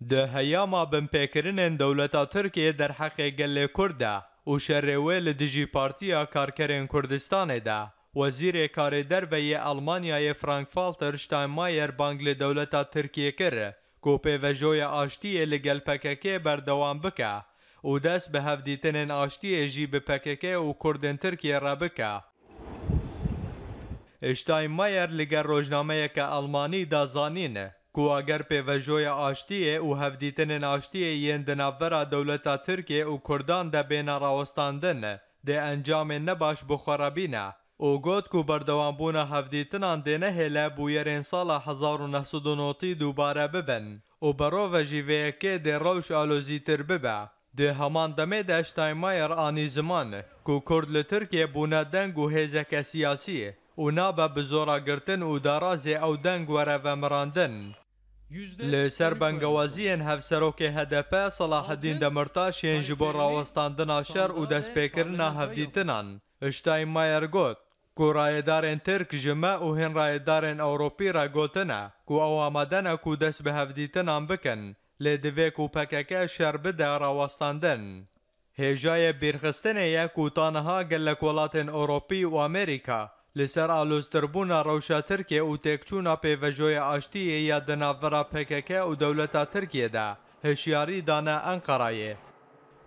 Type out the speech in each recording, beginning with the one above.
د هیاما دولت دەولەتا در حق گل کرد و شەڕێوێ لە کردستان پارتیا وزیر کار در کارێ دەربەیە ئەلمانیایە فرانکفالتر شتاینمایەر بانگ لە دەولەتا ترکیە کرد کۆپێڤەژۆیە ئاشتیە لە گەلپەکەکێ بەردەوام بکە و دەست بە آشتی ئاشتیێژی پککه و کوردن مایر لگر شتاینمایەر لەگەر المانی دا زانین. کو اگر پیوژوی آشتیه او هفدیتن آشتیه یین ناورا دولت ترکیه او کردان ده بین راوستاندن ده انجام نباش بخوربینه. او گوت کو بردوام بونا هفدیتنان اندنه هله بویرین سال 1990 دوباره ببن او برو و که ده روش الوزی تر ببه ده همان دمه ده اشتایمایر زمان کو کرد لترکی بونه دنگ و هیزک سیاسی او نابه بزورا گرتن او دارازی او دنگ مراندن لە سەر بەنگەوازیەن هەفسەرۆکی هەدەپە سەلاحدین دەمرتاشێن ji بۆ ڕاوەستاندنا شەر و دەستپێکردنا هەفدیتنان شتای مایەرگوت کوڕایەدارێن ترک ژمە و هێنڕایەدارێن ئەوروپی ڕاگوتنە کو ئەو ئامادەنە و دەست بە هەفدیتنان بکەن لێ دەوێ و پەکەکە شەر بدە ڕاوەستاندن. هێژایە بیرخستنە یەک و تانەها گەل لە کۆڵاتێن ئەوروپی و ئەمریکا لسر آلوستربونا روشا ترکیه و تکچونا پیوژوی آشتیه یا دناورا پکک و دولتا ترکیه ده هشیاری دانه انقرایه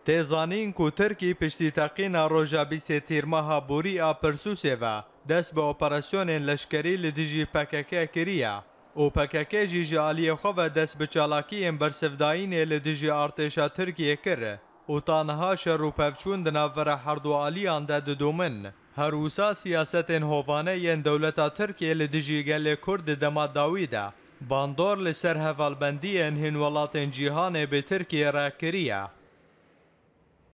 تیزانین کو ترکی پشتی تقینا روژا بیستی تیرماها بوری آ پرسوسه و دست به اپراسیون لشکری لدیجی پکک کریه او پکک جی جالی خواه دست به چالاکی برسفدائین لدیجی ارتشا ترکیه کرده او تانها شر و پفچون د ناوره هەردووالیان ده ددومن. هەروسا سیاستên هۆوانەیەن دەولەتا ترکیە لە دژیگەلێ کورد دەما داویدا. باندۆر لەسەر هەڤالبەندیەن هێن وڵاتێن جیهانێ بێ ترکیە ڕاکریە.